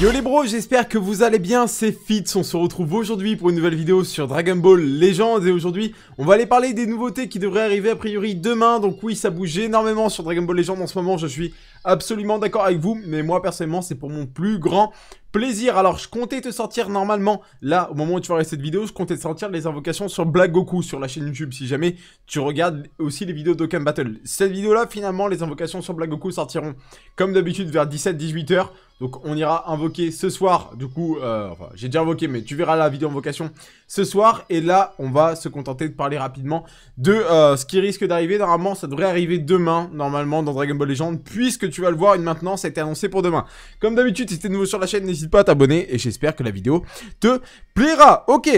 Yo les bros, j'espère que vous allez bien, c'est Fitz, on se retrouve aujourd'hui pour une nouvelle vidéo sur Dragon Ball Legends et aujourd'hui on va aller parler des nouveautés qui devraient arriver a priori demain, donc oui ça bouge énormément sur Dragon Ball Legends en ce moment, je suis absolument d'accord avec vous, mais moi personnellement c'est pour mon plus grand plaisir. Alors, je comptais te sortir normalement, là, au moment où tu vas cette vidéo, je comptais te sortir les invocations sur Black Goku sur la chaîne YouTube, si jamais tu regardes aussi les vidéos d'Okan Battle. Cette vidéo-là, finalement, les invocations sur Black Goku sortiront, comme d'habitude, vers 17-18 heures. Donc, on ira invoquer ce soir, du coup, euh, j'ai déjà invoqué, mais tu verras la vidéo invocation ce soir. Et là, on va se contenter de parler rapidement de euh, ce qui risque d'arriver. Normalement, ça devrait arriver demain, normalement, dans Dragon Ball Legends, puisque tu vas le voir, une maintenance a été annoncé pour demain. Comme d'habitude, si es nouveau sur la chaîne, n'hésite pas à t'abonner et j'espère que la vidéo te plaira. Ok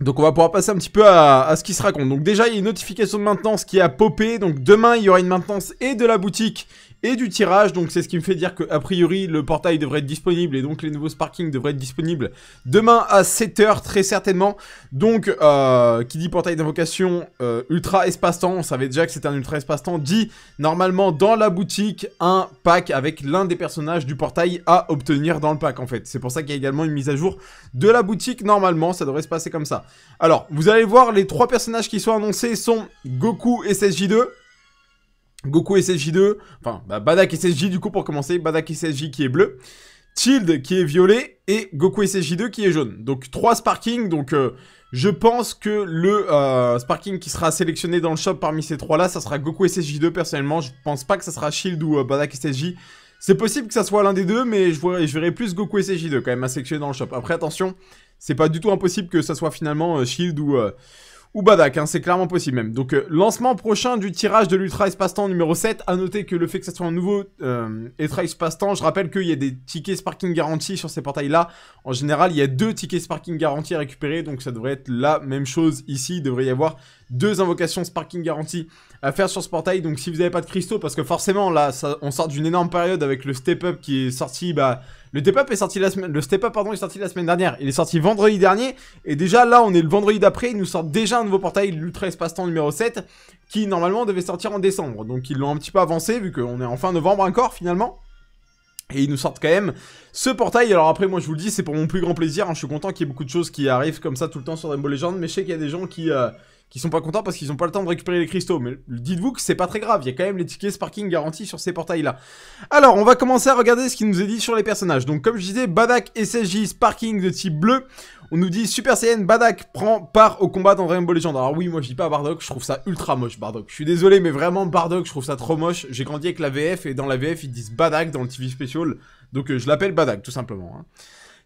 donc on va pouvoir passer un petit peu à, à, ce qui se raconte. Donc déjà il y a une notification de maintenance qui a popé. Donc demain il y aura une maintenance et de la boutique et du tirage. Donc c'est ce qui me fait dire que a priori le portail devrait être disponible et donc les nouveaux sparkings devraient être disponibles demain à 7h très certainement. Donc euh, qui dit portail d'invocation euh, ultra espace-temps, on savait déjà que c'était un ultra espace-temps, dit normalement dans la boutique un pack avec l'un des personnages du portail à obtenir dans le pack en fait. C'est pour ça qu'il y a également une mise à jour de la boutique normalement, ça devrait se passer comme ça. Alors vous allez voir les trois personnages qui sont annoncés sont Goku et ssj 2 Goku SSJ2, enfin bah, Badak SSJ du coup pour commencer, Badak SSJ qui est bleu, Child qui est violet et Goku SSJ2 qui est jaune. Donc 3 Sparking, donc euh, je pense que le euh, Sparking qui sera sélectionné dans le shop parmi ces trois là, ça sera Goku SSJ2 personnellement, je pense pas que ça sera Shield ou euh, Badak SSJ. C'est possible que ça soit l'un des deux, mais je, je verrai plus Goku SSJ2 quand même à sélectionner dans le shop. Après attention, c'est pas du tout impossible que ça soit finalement Shield ou ou Badak, hein, c'est clairement possible même. Donc euh, lancement prochain du tirage de l'Ultra Espace-Temps numéro 7, à noter que le fait que ce soit un nouveau euh, Ultra Espace-Temps, je rappelle qu'il y a des tickets Sparking garantis sur ces portails-là. En général, il y a deux tickets Sparking garantis à récupérer, donc ça devrait être la même chose ici, il devrait y avoir deux invocations Sparking garantie à faire sur ce portail. Donc si vous n'avez pas de cristaux, parce que forcément là, on sort d'une énorme période avec le Step Up qui est sorti, bah, le Step Up est sorti la semaine, le Step Up pardon est sorti la semaine dernière. Il est sorti vendredi dernier et déjà là, on est le vendredi d'après, ils nous sortent déjà un nouveau portail, l'Ultra Espace-Temps numéro 7, qui normalement devait sortir en décembre. Donc ils l'ont un petit peu avancé vu qu'on est en fin novembre encore finalement. Et ils nous sortent quand même ce portail. Alors après, moi je vous le dis, c'est pour mon plus grand plaisir. Hein. Je suis content qu'il y ait beaucoup de choses qui arrivent comme ça tout le temps sur Rainbow Legends. Mais je sais qu'il y a des gens qui, euh, qui sont pas contents parce qu'ils ont pas le temps de récupérer les cristaux. Mais dites-vous que c'est pas très grave. Il y a quand même les tickets Sparking garantis sur ces portails-là. Alors, on va commencer à regarder ce qu'il nous est dit sur les personnages. Donc comme je disais, Badak SSJ Sparking de type bleu. On nous dit Super Saiyan Badak prend part au combat dans Dragon Ball Legend. Alors oui, moi je dis pas Bardock, je trouve ça ultra moche Bardock. Je suis désolé, mais vraiment Bardock, je trouve ça trop moche. J'ai grandi avec la VF et dans la VF ils disent Badak dans le TV Special. Donc euh, je l'appelle Badak tout simplement. Hein.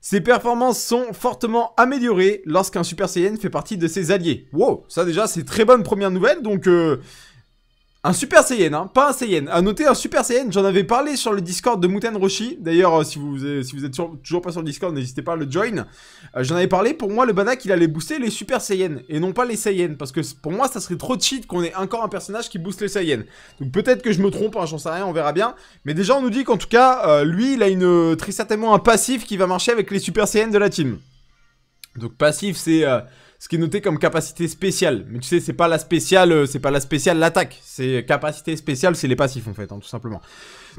Ses performances sont fortement améliorées lorsqu'un Super Saiyan fait partie de ses alliés. Wow, ça déjà c'est très bonne première nouvelle. Donc euh, un Super Saiyan, hein, pas un Saiyan. À noter, un Super Saiyan, j'en avais parlé sur le Discord de Mouten Roshi. D'ailleurs, euh, si vous, euh, si vous êtes toujours pas sur le Discord, n'hésitez pas à le join. Euh, j'en avais parlé, pour moi, le Banak, il allait booster les Super Saiyans, et non pas les Saiyans. Parce que pour moi, ça serait trop cheat qu'on ait encore un personnage qui booste les Saiyans. Donc peut-être que je me trompe, hein, j'en sais rien, on verra bien. Mais déjà, on nous dit qu'en tout cas, lui, il a une, très certainement un passif qui va marcher avec les Super Saiyans de la team. Donc passif, c'est ce qui est noté comme capacité spéciale. Mais tu sais, c'est pas la spéciale, euh, c'est pas la spéciale l'attaque. C'est capacité spéciale, c'est les passifs en fait, hein, tout simplement.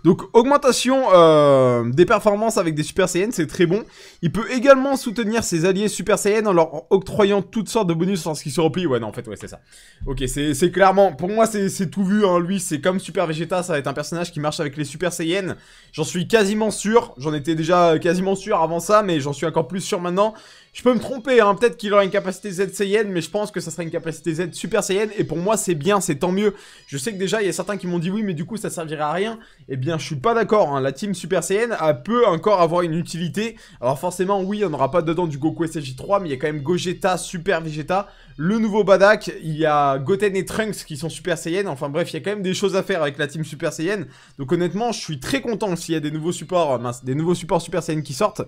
Donc augmentation euh, des performances avec des Super Saiyans, c'est très bon. Il peut également soutenir ses alliés Super Saiyans en leur octroyant toutes sortes de bonus lorsqu'ils se replient. Ouais, non, en fait, ouais, c'est ça. Ok, c'est clairement, pour moi, c'est tout vu. Hein. Lui, c'est comme Super Vegeta, ça va être un personnage qui marche avec les Super Saiyans. J'en suis quasiment sûr. J'en étais déjà quasiment sûr avant ça, mais j'en suis encore plus sûr maintenant. Je peux me tromper, hein. peut-être qu'il aura une capacité Z Saiyan, mais je pense que ça sera une capacité Z Super Saiyan, et pour moi c'est bien, c'est tant mieux. Je sais que déjà il y a certains qui m'ont dit oui, mais du coup ça servirait à rien. Eh bien je suis pas d'accord, hein. la team Super Saiyan peut encore avoir une utilité. Alors forcément oui, on n'aura pas dedans du Goku SSJ3, mais il y a quand même Gogeta, Super Vegeta, le nouveau Badak, il y a Goten et Trunks qui sont Super Saiyan, enfin bref, il y a quand même des choses à faire avec la team Super Saiyan. Donc honnêtement, je suis très content s'il y a des nouveaux supports, des nouveaux supports Super Saiyan qui sortent.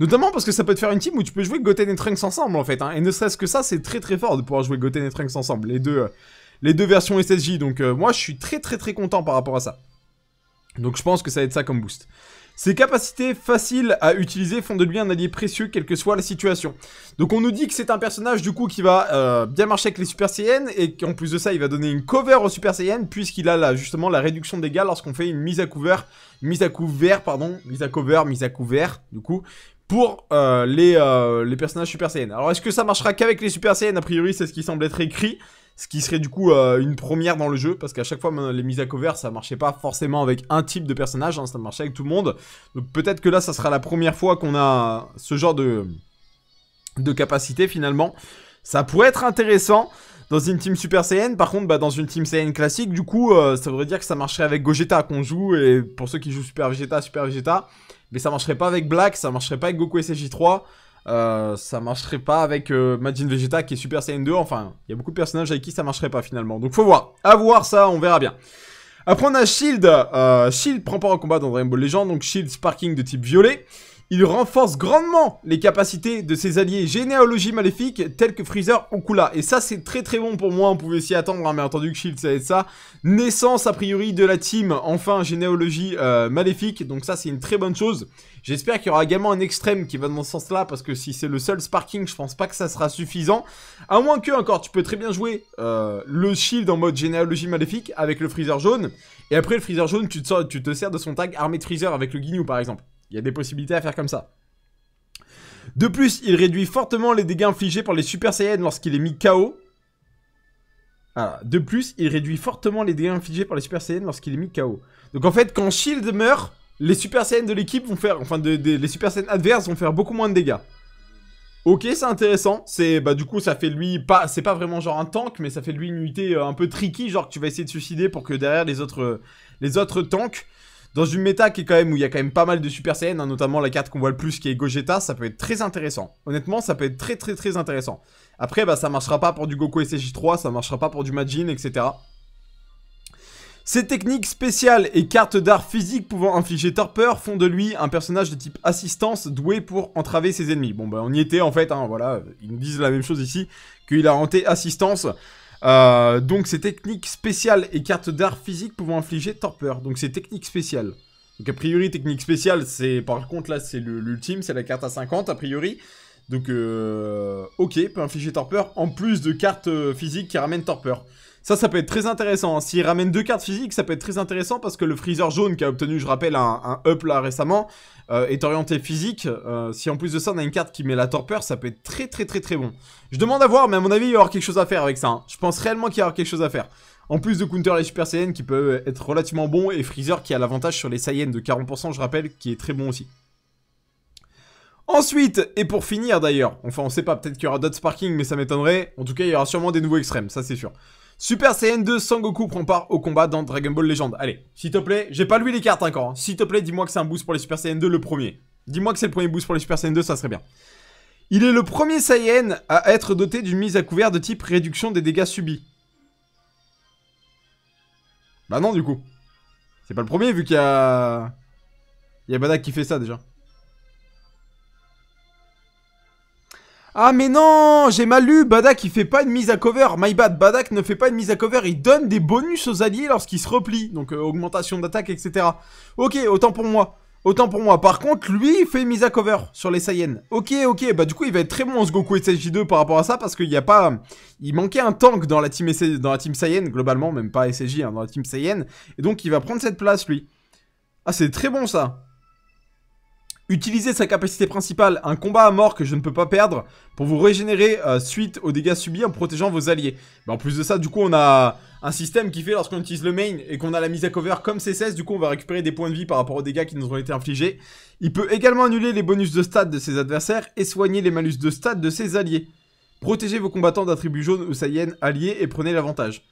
Notamment parce que ça peut te faire une team où tu peux jouer Goten et Trunks ensemble en fait. Hein. Et ne serait-ce que ça, c'est très très fort de pouvoir jouer Goten et Trunks ensemble. Les deux, euh, les deux versions SSJ. Donc euh, moi, je suis très très très content par rapport à ça. Donc je pense que ça va être ça comme boost. Ses capacités faciles à utiliser font de lui un allié précieux quelle que soit la situation. Donc on nous dit que c'est un personnage du coup qui va euh, bien marcher avec les Super Saiyan et qu'en plus de ça il va donner une cover aux Super Saiyan puisqu'il a là, justement la réduction des dégâts lorsqu'on fait une mise à couvert, mise à couvert pardon, mise à cover, mise à couvert du coup, pour euh, les, euh, les, personnages Super Saiyan. Alors est-ce que ça marchera qu'avec les Super Saiyan A priori c'est ce qui semble être écrit, ce qui serait du coup euh, une première dans le jeu, parce qu'à chaque fois les mises à couvert ça marchait pas forcément avec un type de personnage, hein, ça marchait avec tout le monde. Donc peut-être que là ça sera la première fois qu'on a ce genre de, de capacité finalement. Ça pourrait être intéressant dans une team Super Saiyan. Par contre, bah, dans une team Saiyan classique, du coup, euh, ça voudrait dire que ça marcherait avec Gogeta qu'on joue. Et pour ceux qui jouent Super Vegeta, Super Vegeta. Mais ça marcherait pas avec Black, ça marcherait pas avec Goku SJ3. Euh, ça marcherait pas avec euh, Majin Vegeta qui est Super Saiyan 2. Enfin, il y a beaucoup de personnages avec qui ça marcherait pas finalement. Donc faut voir. À voir ça, on verra bien. Après on a Shield. Shield prend part en combat dans Dragon Ball Legends. Donc Shield Sparking de type violet il renforce grandement les capacités de ses alliés généalogie maléfique tels que Freezer ou Kula. Et ça, c'est très très bon pour moi, on pouvait s'y attendre, hein, mais entendu que Shield, ça va être ça. Naissance, a priori, de la team, enfin, généalogie euh, maléfique, donc ça, c'est une très bonne chose. J'espère qu'il y aura également un extrême qui va dans ce sens-là, parce que si c'est le seul sparking, je pense pas que ça sera suffisant. À moins que, encore, tu peux très bien jouer euh, le Shield en mode généalogie maléfique avec le Freezer jaune, et après le Freezer jaune, tu te, sors, tu te sers de son tag armée de Freezer avec le Guignou, par exemple. Il y a des possibilités à faire comme ça. De plus, il réduit fortement les dégâts infligés par les Super Saiyans lorsqu'il est mis KO. Ah, De plus, il réduit fortement les dégâts infligés par les Super Saiyans lorsqu'il est mis KO. Donc en fait, quand Shield meurt, les Super Saiyans de l'équipe vont faire... Enfin, les Super Saiyan adverses vont faire beaucoup moins de dégâts. Ok, c'est intéressant. C'est bah du coup ça fait lui pas c'est pas vraiment genre un tank, mais ça fait lui une unité euh, un peu tricky, genre que tu vas essayer de suicider pour que derrière les autres euh, les autres tanks dans une méta qui est quand même où il y a quand même pas mal de Super scènes, hein, notamment la carte qu'on voit le plus qui est Gogeta, ça peut être très intéressant. Honnêtement, ça peut être très très très intéressant. Après, bah ça marchera pas pour du Goku SJ3, ça marchera pas pour du Majin, etc. Ses techniques spéciales et cartes d'art physique pouvant infliger torpeur font de lui un personnage de type assistance doué pour entraver ses ennemis. Bon bah on y était en fait, hein, voilà, ils nous disent la même chose ici, qu'il a hanté assistance. Euh, donc c'est technique spéciale et carte d'art physique pouvant infliger torpeur. Donc c'est technique spéciale. Donc a priori technique spéciale, c'est par contre là c'est l'ultime, c'est la carte à 50 a priori. Donc euh, ok, peut infliger torpeur en plus de cartes euh, physique qui ramènent torpeur. Ça, ça peut être très intéressant. S'il ramène deux cartes physiques, ça peut être très intéressant parce que le Freezer jaune qui a obtenu, je rappelle, un, up là récemment, euh, est orienté physique. Euh, si en plus de ça, on a une carte qui met la torpeur, ça peut être très très très très bon. Je demande à voir, mais à mon avis, il y aura quelque chose à faire avec ça. Hein. Je pense réellement qu'il y aura quelque chose à faire. En plus de counter les Super Saiyan qui peut être relativement bon et Freezer qui a l'avantage sur les Saiyans de 40%, je rappelle, qui est très bon aussi. Ensuite, et pour finir d'ailleurs, enfin on sait pas, peut-être qu'il y aura d'autres sparking mais ça m'étonnerait, en tout cas il y aura sûrement des nouveaux extrêmes, ça c'est sûr. Super Saiyan 2 Sangoku prend part au combat dans Dragon Ball Legend. Allez, s'il te plaît, j'ai pas lu les cartes encore. Hein. S'il te plaît, dis-moi que c'est un boost pour les Super Saiyan 2, le premier. Dis-moi que c'est le premier boost pour les Super Saiyan 2, ça serait bien. Il est le premier Saiyan à être doté d'une mise à couvert de type réduction des dégâts subis. Bah non, du coup. C'est pas le premier, vu qu'il y a... Il y a Badak qui fait ça, déjà. Ah mais non, j'ai mal lu, Badak il fait pas une mise à cover, my bad, Badak ne fait pas une mise à cover, il donne des bonus aux alliés lorsqu'il se replie, donc euh, augmentation d'attaque, etc. Ok, autant pour moi, autant pour moi, par contre lui il fait mise à cover sur les Saiyans. Ok, ok, bah du coup il va être très bon en ce Goku SSJ2 par rapport à ça, parce qu'il n'y a pas... Il manquait un tank dans la team, dans la team Saiyan, globalement, même pas SSJ, hein, dans la team Saiyan, et donc il va prendre cette place lui. Ah c'est très bon ça Utilisez sa capacité principale, un combat à mort que je ne peux pas perdre, pour vous régénérer euh, suite aux dégâts subis en protégeant vos alliés. en plus de ça, du coup, on a un système qui fait lorsqu'on utilise le main et qu'on a la mise à cover comme c du coup, on va récupérer des points de vie par rapport aux dégâts qui nous ont été infligés. Il peut également annuler les bonus de stade de ses adversaires et soigner les malus de stade de ses alliés. Protégez vos combattants d'attributs jaunes ou saïennes alliés et prenez l'avantage.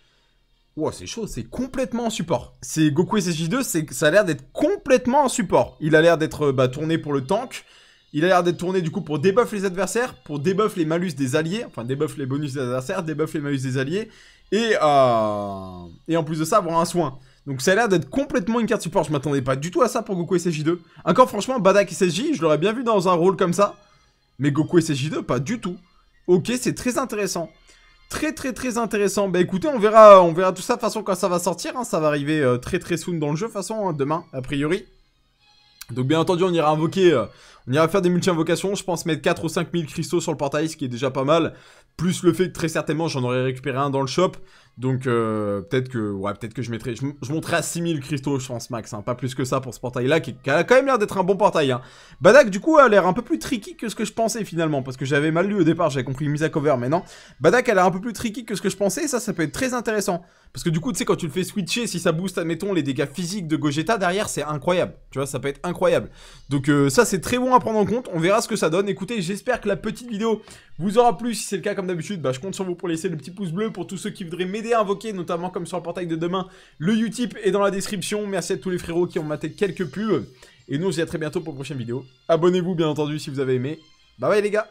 Wow, c'est chaud, c'est complètement en support. C'est Goku SSJ2, c'est ça a l'air d'être complètement en support. Il a l'air d'être euh, bah, tourné pour le tank. Il a l'air d'être tourné du coup pour débuff les adversaires, pour débuff les malus des alliés, enfin débuff les bonus des adversaires, débuff les malus des alliés, euh, et, en plus de ça avoir un soin. Donc ça a l'air d'être complètement une carte support, je m'attendais pas du tout à ça pour Goku SSJ2. Encore franchement, Badak SSJ, je l'aurais bien vu dans un rôle comme ça, mais Goku SSJ2, pas du tout. Ok, c'est très intéressant. Très très très intéressant. Bah écoutez, on verra, on verra tout ça de toute façon quand ça va sortir. Hein, ça va arriver euh, très très soon dans le jeu, de toute façon, hein, demain, a priori. Donc bien entendu, on ira invoquer, euh, on ira faire des multi-invocations. Je pense mettre 4 ou 5 000 cristaux sur le portail, ce qui est déjà pas mal. Plus le fait que très certainement, j'en aurais récupéré un dans le shop. Donc euh, peut-être que ouais, peut-être que je mettrai je, à 6000 cristaux je pense max hein. pas plus que ça pour ce portail là qui, a quand même l'air d'être un bon portail hein. Badak du coup a l'air un peu plus tricky que ce que je pensais finalement parce que j'avais mal lu au départ, j'avais compris mise à cover mais non. Badak a l'air un peu plus tricky que ce que je pensais, et ça ça peut être très intéressant parce que du coup tu sais quand tu le fais switcher si ça booste admettons les dégâts physiques de Gogeta derrière, c'est incroyable. Tu vois, ça peut être incroyable. Donc euh, ça c'est très bon à prendre en compte, on verra ce que ça donne. Écoutez, j'espère que la petite vidéo vous aura plu si c'est le cas comme d'habitude, bah je compte sur vous pour laisser le petit pouce bleu pour tous ceux qui voudraient à invoquer notamment comme sur le portail de demain. Le Utip est dans la description. Merci à tous les frérots qui ont maté quelques pubs. Et nous, on se dit à très bientôt pour une prochaine vidéo. Abonnez-vous, bien entendu, si vous avez aimé. Bye bye, les gars